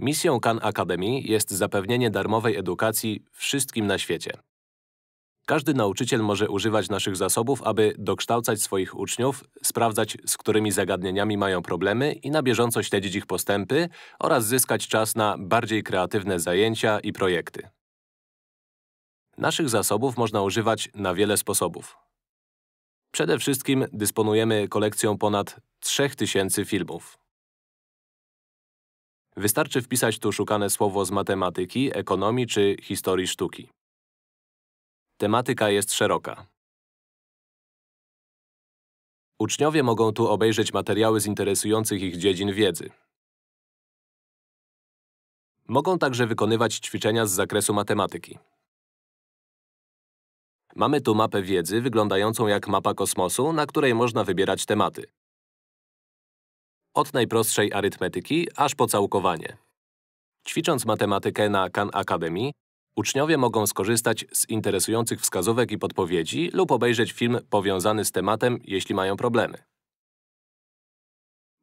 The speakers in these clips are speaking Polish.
Misją Khan Academy jest zapewnienie darmowej edukacji wszystkim na świecie. Każdy nauczyciel może używać naszych zasobów, aby dokształcać swoich uczniów, sprawdzać, z którymi zagadnieniami mają problemy i na bieżąco śledzić ich postępy oraz zyskać czas na bardziej kreatywne zajęcia i projekty. Naszych zasobów można używać na wiele sposobów. Przede wszystkim dysponujemy kolekcją ponad 3000 filmów. Wystarczy wpisać tu szukane słowo z matematyki, ekonomii czy historii sztuki. Tematyka jest szeroka. Uczniowie mogą tu obejrzeć materiały z interesujących ich dziedzin wiedzy. Mogą także wykonywać ćwiczenia z zakresu matematyki. Mamy tu mapę wiedzy wyglądającą jak mapa kosmosu, na której można wybierać tematy. Od najprostszej arytmetyki aż po całkowanie. Ćwicząc matematykę na Khan Academy, uczniowie mogą skorzystać z interesujących wskazówek i podpowiedzi lub obejrzeć film powiązany z tematem, jeśli mają problemy.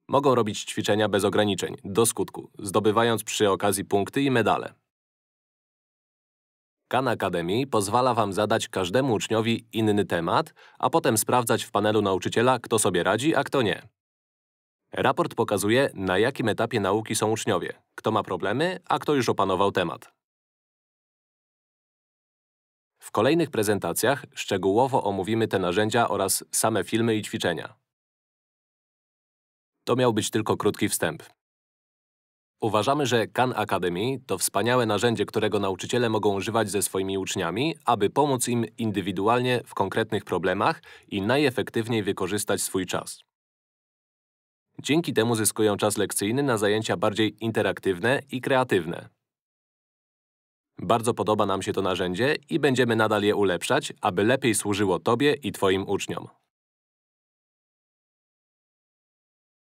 Mogą robić ćwiczenia bez ograniczeń, do skutku, zdobywając przy okazji punkty i medale. Khan Academy pozwala Wam zadać każdemu uczniowi inny temat, a potem sprawdzać w panelu nauczyciela, kto sobie radzi, a kto nie. Raport pokazuje, na jakim etapie nauki są uczniowie, kto ma problemy, a kto już opanował temat. W kolejnych prezentacjach szczegółowo omówimy te narzędzia oraz same filmy i ćwiczenia. To miał być tylko krótki wstęp. Uważamy, że Khan Academy to wspaniałe narzędzie, którego nauczyciele mogą używać ze swoimi uczniami, aby pomóc im indywidualnie w konkretnych problemach i najefektywniej wykorzystać swój czas. Dzięki temu zyskują czas lekcyjny na zajęcia bardziej interaktywne i kreatywne. Bardzo podoba nam się to narzędzie i będziemy nadal je ulepszać, aby lepiej służyło Tobie i Twoim uczniom.